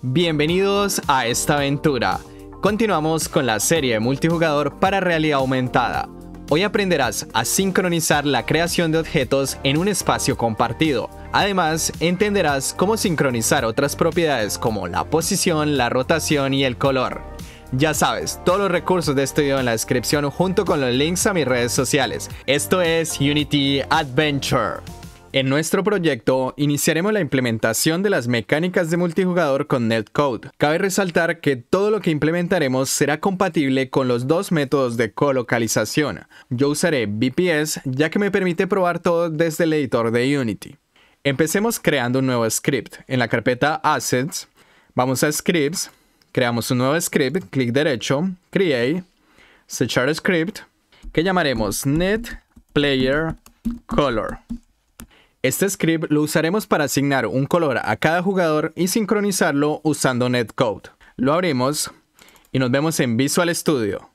Bienvenidos a esta aventura. Continuamos con la serie de multijugador para realidad aumentada. Hoy aprenderás a sincronizar la creación de objetos en un espacio compartido. Además, entenderás cómo sincronizar otras propiedades como la posición, la rotación y el color. Ya sabes, todos los recursos de este video en la descripción junto con los links a mis redes sociales. Esto es Unity Adventure. En nuestro proyecto iniciaremos la implementación de las mecánicas de multijugador con Netcode. Cabe resaltar que todo lo que implementaremos será compatible con los dos métodos de colocalización. Yo usaré BPS ya que me permite probar todo desde el editor de Unity. Empecemos creando un nuevo script. En la carpeta Assets, vamos a Scripts, creamos un nuevo script, clic derecho, Create, Sechar Script, que llamaremos NetPlayerColor. Este script lo usaremos para asignar un color a cada jugador y sincronizarlo usando netcode. Lo abrimos y nos vemos en Visual Studio.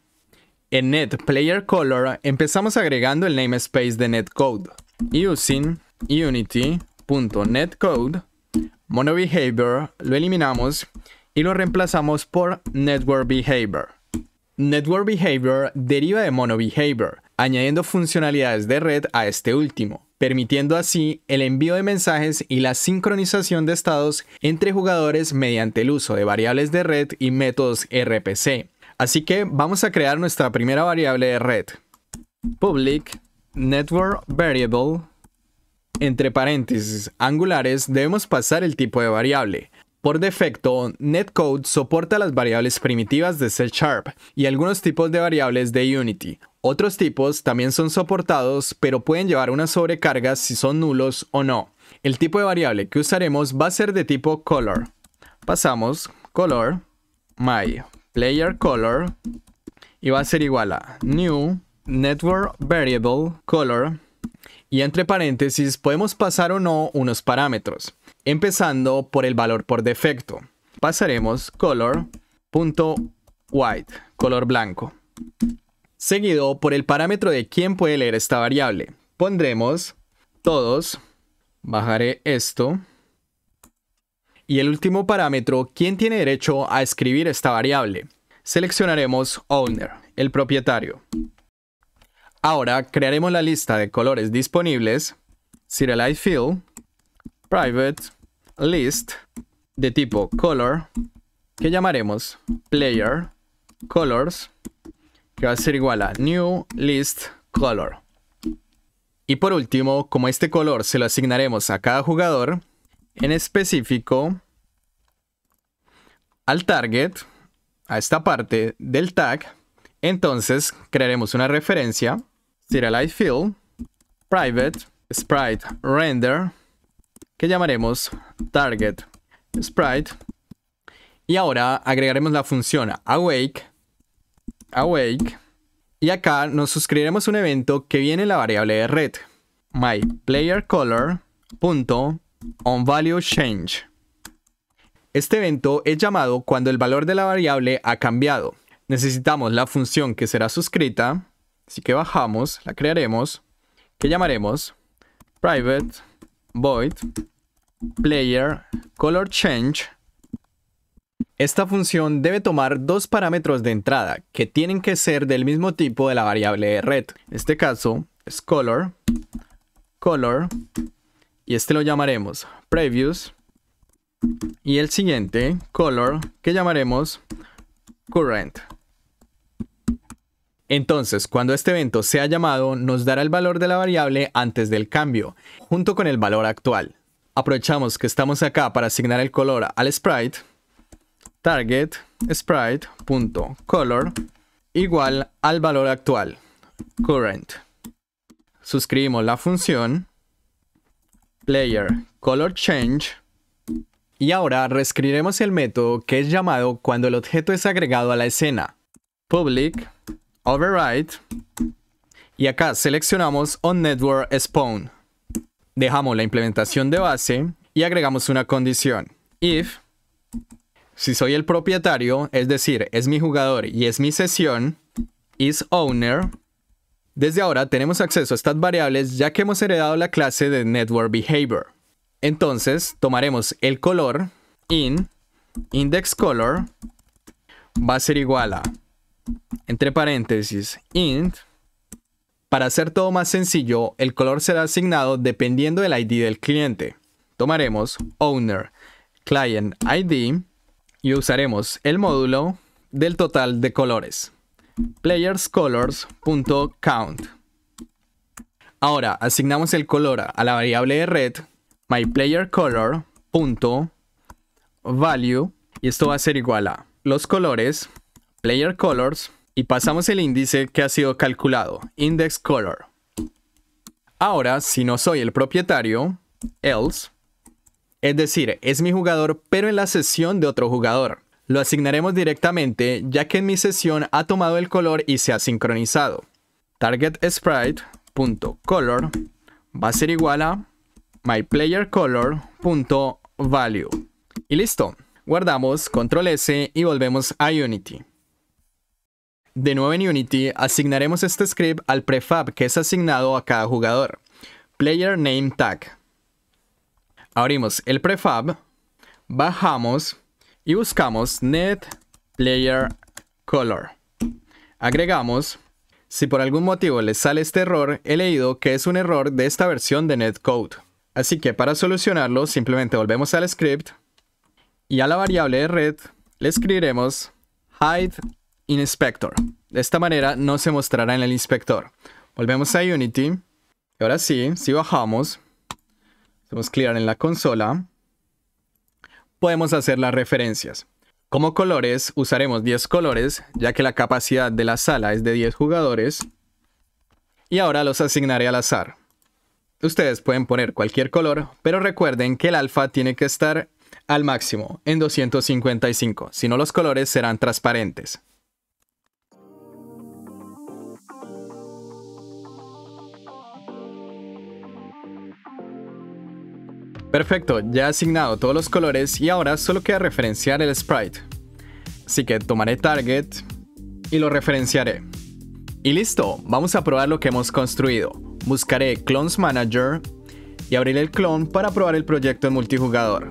En NetPlayerColor empezamos agregando el namespace de netcode. Using unity.netcode monobehavior lo eliminamos y lo reemplazamos por network behavior. deriva de monobehavior, añadiendo funcionalidades de red a este último permitiendo así el envío de mensajes y la sincronización de estados entre jugadores mediante el uso de variables de red y métodos RPC. Así que vamos a crear nuestra primera variable de red. Public Network Variable entre paréntesis angulares debemos pasar el tipo de variable. Por defecto, Netcode soporta las variables primitivas de C Sharp y algunos tipos de variables de Unity. Otros tipos también son soportados, pero pueden llevar una sobrecarga si son nulos o no. El tipo de variable que usaremos va a ser de tipo color. Pasamos color my player color y va a ser igual a new network variable color y entre paréntesis podemos pasar o no unos parámetros. Empezando por el valor por defecto. Pasaremos color.white, color blanco. Seguido por el parámetro de quién puede leer esta variable. Pondremos todos, bajaré esto. Y el último parámetro, quién tiene derecho a escribir esta variable. Seleccionaremos owner, el propietario. Ahora crearemos la lista de colores disponibles, serialize field, private list de tipo color que llamaremos player colors que va a ser igual a new list color. Y por último, como este color se lo asignaremos a cada jugador, en específico al target, a esta parte del tag, entonces crearemos una referencia, serialize field, private, sprite render, que llamaremos target sprite. Y ahora agregaremos la función awake, awake, y acá nos suscribiremos un evento que viene en la variable de red, my player color punto on value change. Este evento es llamado cuando el valor de la variable ha cambiado. Necesitamos la función que será suscrita, así que bajamos, la crearemos, que llamaremos private void player color change esta función debe tomar dos parámetros de entrada que tienen que ser del mismo tipo de la variable de red. En este caso es color, color, y este lo llamaremos previous, y el siguiente color que llamaremos current. Entonces, cuando este evento sea llamado, nos dará el valor de la variable antes del cambio, junto con el valor actual aprovechamos que estamos acá para asignar el color al sprite, target sprite.color igual al valor actual, current. Suscribimos la función player color change y ahora reescribiremos el método que es llamado cuando el objeto es agregado a la escena. Public override y acá seleccionamos on network spawn dejamos la implementación de base y agregamos una condición. If, si soy el propietario, es decir, es mi jugador y es mi sesión, is owner. Desde ahora tenemos acceso a estas variables ya que hemos heredado la clase de network behavior. Entonces tomaremos el color in index color va a ser igual a entre paréntesis int para hacer todo más sencillo, el color será asignado dependiendo del ID del cliente. Tomaremos Owner Client ID y usaremos el módulo del total de colores. PlayersColors.count Ahora asignamos el color a la variable de red myPlayerColor.value y esto va a ser igual a los colores playercolors y pasamos el índice que ha sido calculado, index color. Ahora, si no soy el propietario, else, es decir, es mi jugador pero en la sesión de otro jugador. Lo asignaremos directamente ya que en mi sesión ha tomado el color y se ha sincronizado. Target sprite.color va a ser igual a myplayercolor.value. Y listo. Guardamos, control S y volvemos a Unity. De nuevo en Unity, asignaremos este script al prefab que es asignado a cada jugador. Player Tag. Abrimos el prefab, bajamos y buscamos Net Player Color. Agregamos. Si por algún motivo les sale este error, he leído que es un error de esta versión de netcode. Así que para solucionarlo, simplemente volvemos al script y a la variable de red le escribiremos hide inspector. De esta manera no se mostrará en el inspector. Volvemos a Unity. Y ahora sí, si bajamos, hacemos clear en la consola, podemos hacer las referencias. Como colores usaremos 10 colores, ya que la capacidad de la sala es de 10 jugadores. Y ahora los asignaré al azar. Ustedes pueden poner cualquier color, pero recuerden que el alfa tiene que estar al máximo, en 255, si no los colores serán transparentes. Perfecto, ya he asignado todos los colores y ahora solo queda referenciar el sprite. Así que tomaré target y lo referenciaré. Y listo, vamos a probar lo que hemos construido. Buscaré Clones Manager y abriré el clone para probar el proyecto en multijugador.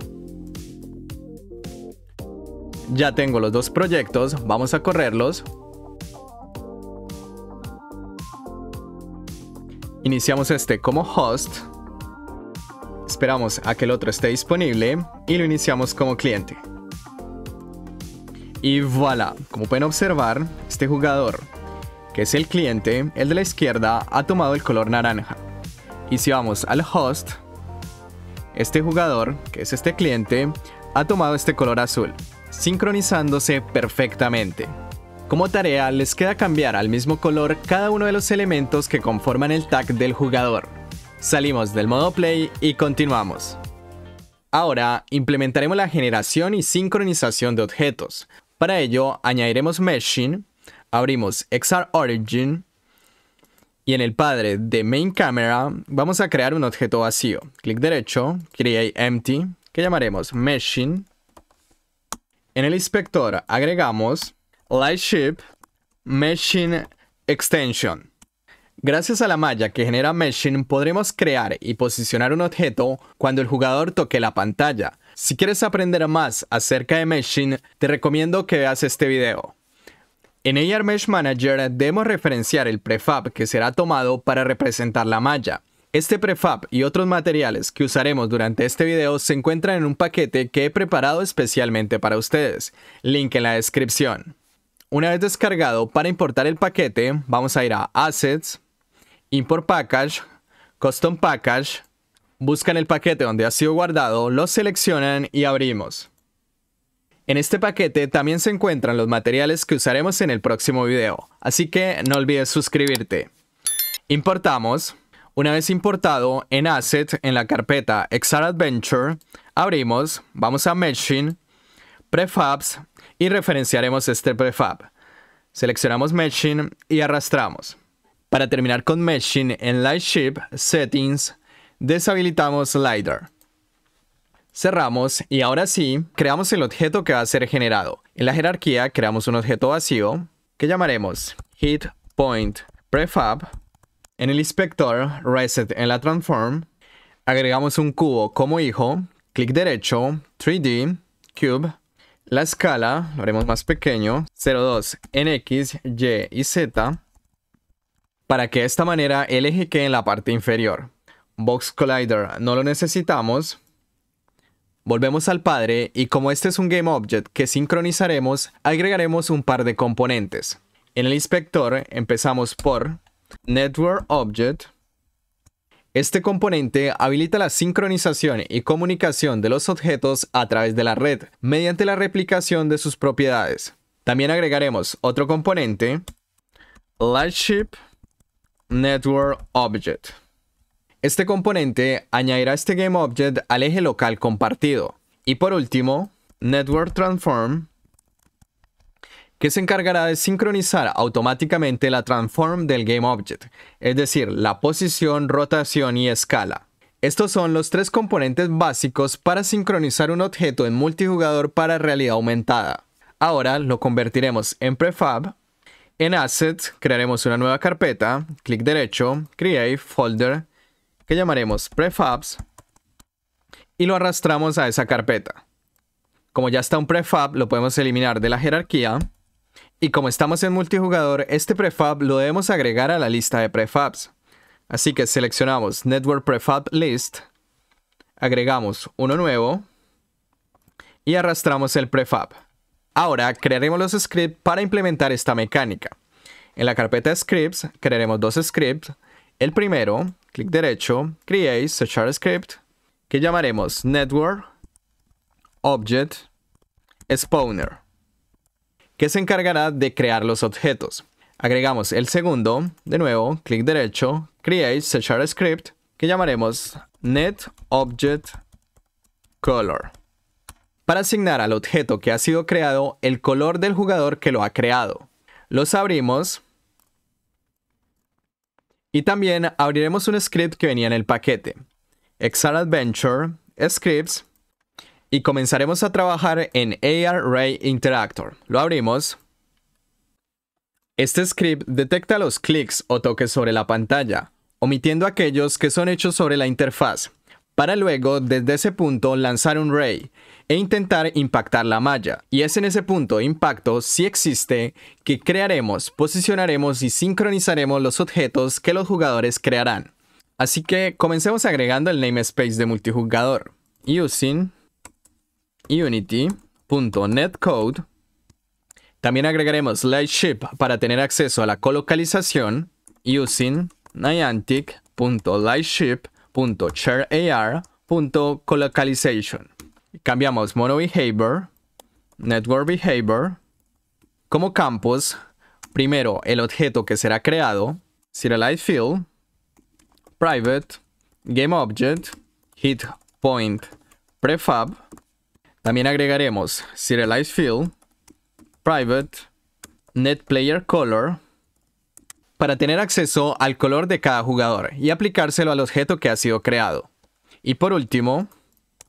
Ya tengo los dos proyectos, vamos a correrlos. Iniciamos este como host esperamos a que el otro esté disponible y lo iniciamos como cliente. Y voilà, como pueden observar, este jugador, que es el cliente, el de la izquierda, ha tomado el color naranja. Y si vamos al host, este jugador, que es este cliente, ha tomado este color azul, sincronizándose perfectamente. Como tarea les queda cambiar al mismo color cada uno de los elementos que conforman el tag del jugador. Salimos del modo play y continuamos. Ahora implementaremos la generación y sincronización de objetos. Para ello añadiremos Machine, abrimos XR Origin y en el padre de Main Camera vamos a crear un objeto vacío. Clic derecho, Create Empty, que llamaremos Machine. En el inspector agregamos Lightship Machine Extension. Gracias a la malla que genera meshing podremos crear y posicionar un objeto cuando el jugador toque la pantalla. Si quieres aprender más acerca de meshing, te recomiendo que veas este video. En AR Mesh Manager debemos referenciar el prefab que será tomado para representar la malla. Este prefab y otros materiales que usaremos durante este video se encuentran en un paquete que he preparado especialmente para ustedes. Link en la descripción. Una vez descargado, para importar el paquete, vamos a ir a Assets, import package, custom package, buscan el paquete donde ha sido guardado, lo seleccionan y abrimos. En este paquete también se encuentran los materiales que usaremos en el próximo video, así que no olvides suscribirte. Importamos. Una vez importado, en Asset, en la carpeta XR Adventure, abrimos, vamos a Meshing, Prefabs y referenciaremos este prefab. Seleccionamos Meshing y arrastramos. Para terminar con Meshing en Lightship Settings, deshabilitamos LiDAR. Cerramos y ahora sí, creamos el objeto que va a ser generado. En la jerarquía creamos un objeto vacío que llamaremos Hit Point Prefab. En el inspector, Reset en la Transform, agregamos un cubo como hijo, clic derecho, 3D, Cube, la escala, lo haremos más pequeño, 02 en X, Y y Z, para que de esta manera el eje quede en la parte inferior. Box Collider no lo necesitamos. Volvemos al padre y como este es un GameObject que sincronizaremos, agregaremos un par de componentes. En el inspector empezamos por Network Object. Este componente habilita la sincronización y comunicación de los objetos a través de la red mediante la replicación de sus propiedades. También agregaremos otro componente, Lightship. Network Object. Este componente añadirá este GameObject al eje local compartido. Y por último, Network Transform, que se encargará de sincronizar automáticamente la transform del GameObject, es decir, la posición, rotación y escala. Estos son los tres componentes básicos para sincronizar un objeto en multijugador para realidad aumentada. Ahora lo convertiremos en prefab en Asset crearemos una nueva carpeta, clic derecho, Create Folder, que llamaremos Prefabs y lo arrastramos a esa carpeta. Como ya está un prefab, lo podemos eliminar de la jerarquía. Y como estamos en multijugador, este prefab lo debemos agregar a la lista de prefabs. Así que seleccionamos Network Prefab List, agregamos uno nuevo y arrastramos el prefab. Ahora crearemos los scripts para implementar esta mecánica. En la carpeta scripts crearemos dos scripts. El primero, clic derecho, create search script, que llamaremos network object spawner, que se encargará de crear los objetos. Agregamos el segundo, de nuevo, clic derecho, create search script, que llamaremos net object color para asignar al objeto que ha sido creado el color del jugador que lo ha creado. Los abrimos y también abriremos un script que venía en el paquete. Excel Adventure, Scripts y comenzaremos a trabajar en AR Ray Interactor. Lo abrimos. Este script detecta los clics o toques sobre la pantalla, omitiendo aquellos que son hechos sobre la interfaz para luego desde ese punto lanzar un ray e intentar impactar la malla. Y es en ese punto impacto, si existe, que crearemos, posicionaremos y sincronizaremos los objetos que los jugadores crearán. Así que comencemos agregando el namespace de multijugador. Using unity.netcode. También agregaremos Lightship para tener acceso a la colocalización. Using niantic.lightship shareAR.colocalization. Cambiamos mono behavior, network behavior, como campos, primero el objeto que será creado, SerializeField field, private, GameObject object, hit point prefab. También agregaremos SerializeField field, private, NetPlayerColor color, para tener acceso al color de cada jugador y aplicárselo al objeto que ha sido creado. Y por último,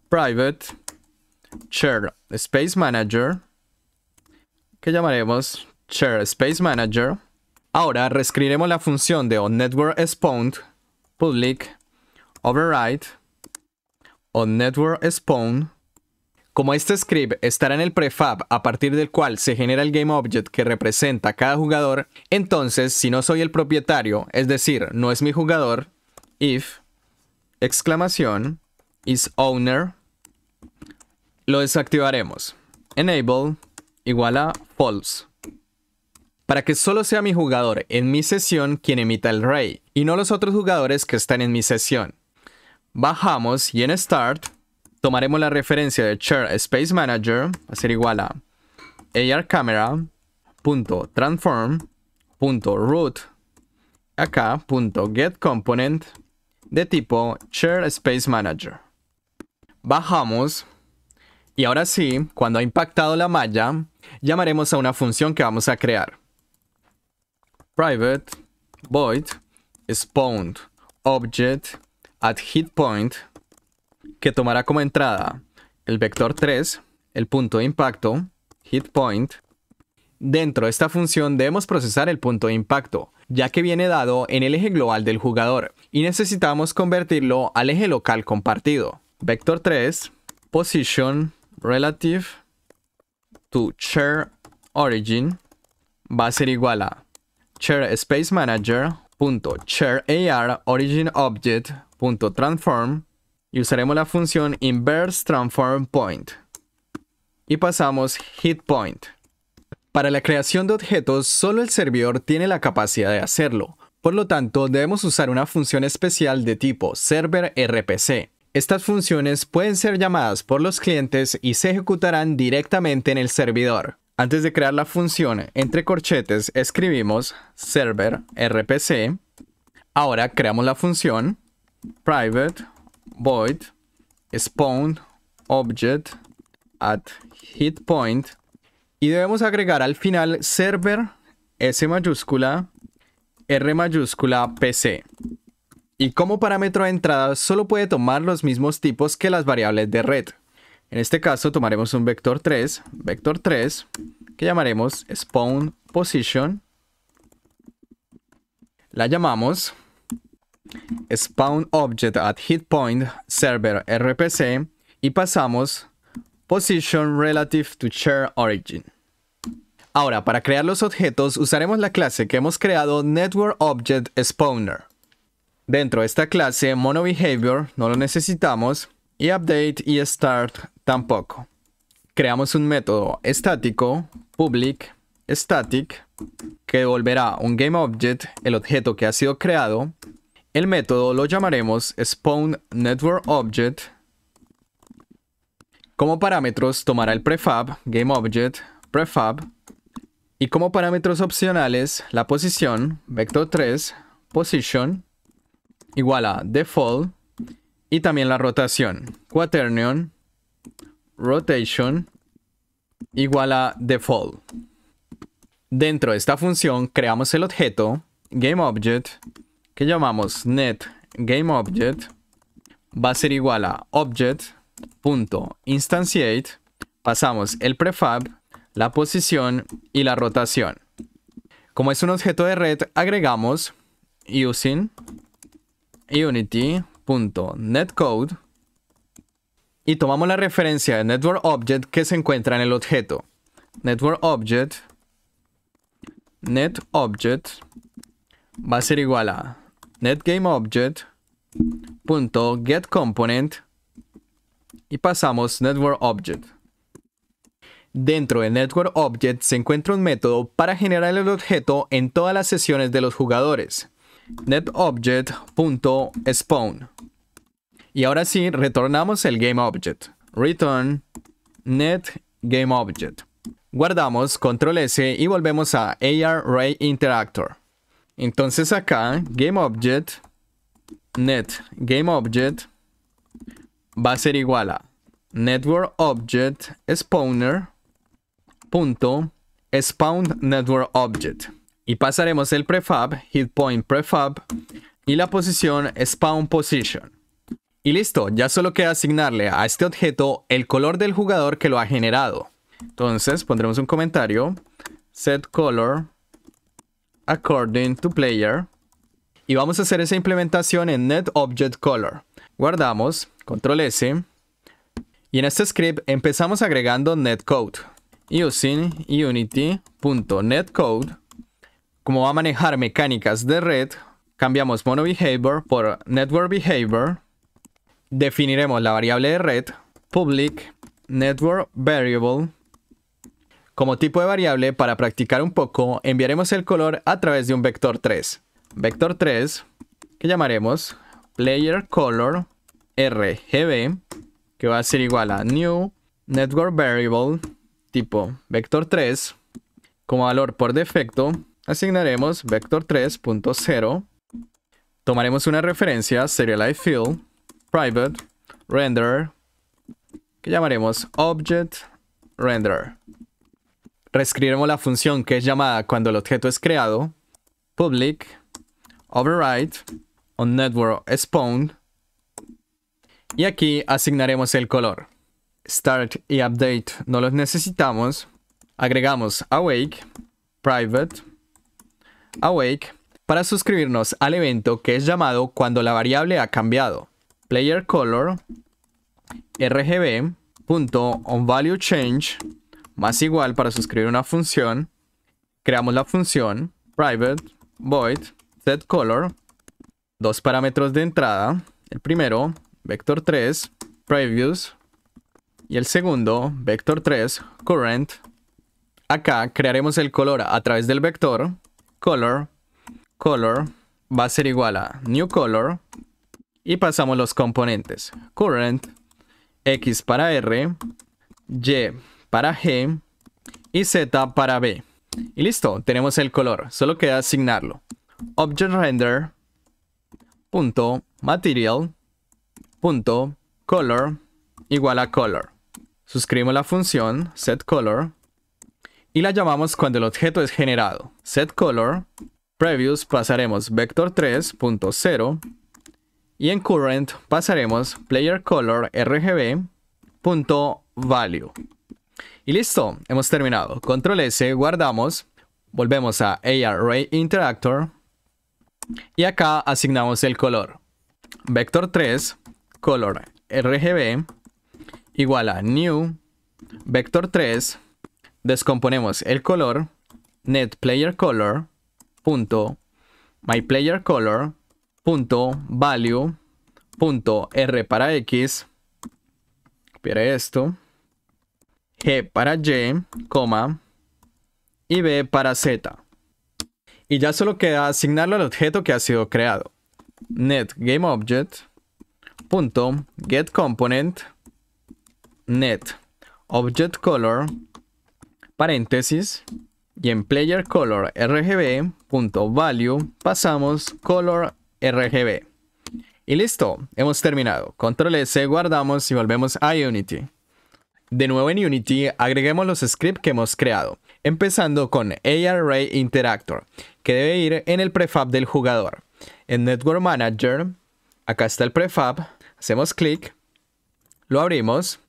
private share space manager, que llamaremos share space manager. Ahora reescribiremos la función de network spawn public override network como este script estará en el prefab a partir del cual se genera el GameObject que representa a cada jugador, entonces si no soy el propietario, es decir, no es mi jugador, if exclamación is owner, lo desactivaremos. Enable igual a false. Para que solo sea mi jugador en mi sesión quien emita el ray, y no los otros jugadores que están en mi sesión. Bajamos y en start tomaremos la referencia de chair space manager a ser igual a AR camera acá component de tipo chair space manager bajamos y ahora sí cuando ha impactado la malla llamaremos a una función que vamos a crear private void Spawned object at hit point que tomará como entrada el vector 3, el punto de impacto, hit point. Dentro de esta función debemos procesar el punto de impacto, ya que viene dado en el eje global del jugador y necesitamos convertirlo al eje local compartido. Vector 3, position relative to chair origin va a ser igual a share space manager origin object .transform y usaremos la función inverse transform point y pasamos hit point. Para la creación de objetos solo el servidor tiene la capacidad de hacerlo, por lo tanto debemos usar una función especial de tipo server RPC. Estas funciones pueden ser llamadas por los clientes y se ejecutarán directamente en el servidor. Antes de crear la función, entre corchetes escribimos server RPC. Ahora creamos la función private void spawn object at hit point y debemos agregar al final server S mayúscula R mayúscula PC. Y como parámetro de entrada solo puede tomar los mismos tipos que las variables de red. En este caso tomaremos un vector 3, vector 3, que llamaremos spawn position. La llamamos spawn object at hit point server RPC y pasamos position relative to share origin. Ahora, para crear los objetos usaremos la clase que hemos creado Network Object Spawner. Dentro de esta clase MonoBehavior no lo necesitamos y Update y Start tampoco. Creamos un método estático public static que devolverá un GameObject, el objeto que ha sido creado, el método lo llamaremos spawn network object. Como parámetros tomará el prefab, GameObject, prefab. Y como parámetros opcionales, la posición, vector 3, position, igual a default. Y también la rotación, quaternion, rotation, igual a default. Dentro de esta función creamos el objeto, GameObject, que llamamos netGameObject va a ser igual a object.instantiate. Pasamos el prefab, la posición y la rotación. Como es un objeto de red, agregamos using unity.netcode y tomamos la referencia de networkObject que se encuentra en el objeto. networkObject netObject va a ser igual a NetGameObject.getComponent y pasamos NetworkObject. Dentro de NetworkObject se encuentra un método para generar el objeto en todas las sesiones de los jugadores. NetObject.spawn. Y ahora sí, retornamos el GameObject. Return NetGameObject. Guardamos Control S y volvemos a Ray Interactor. Entonces acá, GameObject, net, va a ser igual a network object spawner punto spawn network object y pasaremos el prefab hit point prefab y la posición spawn position y listo ya solo queda asignarle a este objeto el color del jugador que lo ha generado entonces pondremos un comentario set color according to player. Y vamos a hacer esa implementación en color Guardamos, control S. Y en este script empezamos agregando netcode. Using unity.netcode. Como va a manejar mecánicas de red, cambiamos mono behavior por network behavior. Definiremos la variable de red, public, network variable, como tipo de variable, para practicar un poco, enviaremos el color a través de un vector 3. Vector 3, que llamaremos player rgb, que va a ser igual a new network variable tipo vector 3. Como valor por defecto, asignaremos vector 3.0. Tomaremos una referencia, SerializeField, field, private, render, que llamaremos object render reescribiremos la función que es llamada cuando el objeto es creado, public override on y aquí asignaremos el color. Start y update no los necesitamos. Agregamos awake, private, awake, para suscribirnos al evento que es llamado cuando la variable ha cambiado. Player color rgb.onValueChange más igual para suscribir una función. Creamos la función private void setColor. Dos parámetros de entrada. El primero, vector3, Previous. Y el segundo, vector3, current. Acá crearemos el color a través del vector. Color, color va a ser igual a new color. Y pasamos los componentes. Current, x para r, y para G y Z para B. Y listo, tenemos el color, solo queda asignarlo. Object render punto material punto color igual a color. Suscribimos la función setColor y la llamamos cuando el objeto es generado. setColor previous pasaremos vector 3.0 y en current pasaremos PlayerColorRGB.value. Y listo, hemos terminado. Control S, guardamos, volvemos a ARray Interactor y acá asignamos el color. Vector 3, color RGB igual a new vector 3, descomponemos el color net punto punto value punto r para x. Espere esto. G e para J coma, y B para Z. Y ya solo queda asignarlo al objeto que ha sido creado. Net net object color paréntesis y en player color pasamos color rgb y listo hemos terminado control s guardamos y volvemos a unity de nuevo en Unity, agreguemos los scripts que hemos creado, empezando con ARray Interactor, que debe ir en el prefab del jugador. En Network Manager, acá está el prefab, hacemos clic, lo abrimos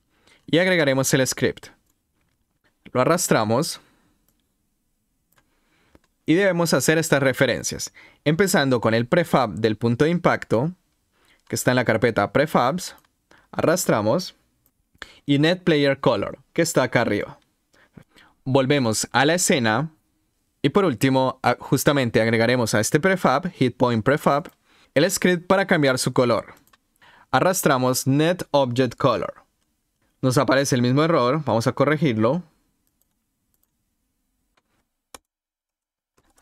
y agregaremos el script. Lo arrastramos y debemos hacer estas referencias, empezando con el prefab del punto de impacto, que está en la carpeta prefabs, arrastramos, y player Color, que está acá arriba. Volvemos a la escena y por último, justamente agregaremos a este prefab, point Prefab, el script para cambiar su color. Arrastramos Net Color. Nos aparece el mismo error, vamos a corregirlo.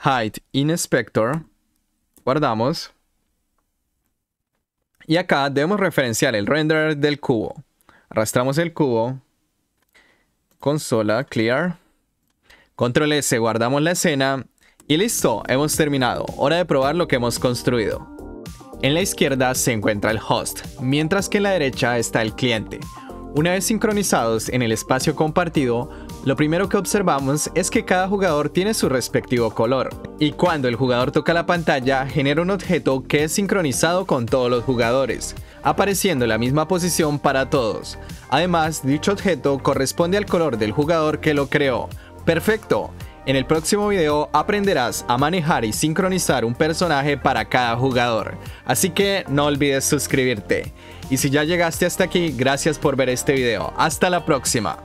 Hide Inspector. Guardamos. Y acá debemos referenciar el renderer del cubo. Arrastramos el cubo. Consola, clear. Control S, guardamos la escena. Y listo, hemos terminado. Hora de probar lo que hemos construido. En la izquierda se encuentra el host, mientras que en la derecha está el cliente. Una vez sincronizados en el espacio compartido, lo primero que observamos es que cada jugador tiene su respectivo color, y cuando el jugador toca la pantalla genera un objeto que es sincronizado con todos los jugadores, apareciendo en la misma posición para todos. Además, dicho objeto corresponde al color del jugador que lo creó. ¡Perfecto! En el próximo video aprenderás a manejar y sincronizar un personaje para cada jugador, así que no olvides suscribirte. Y si ya llegaste hasta aquí, gracias por ver este video. Hasta la próxima.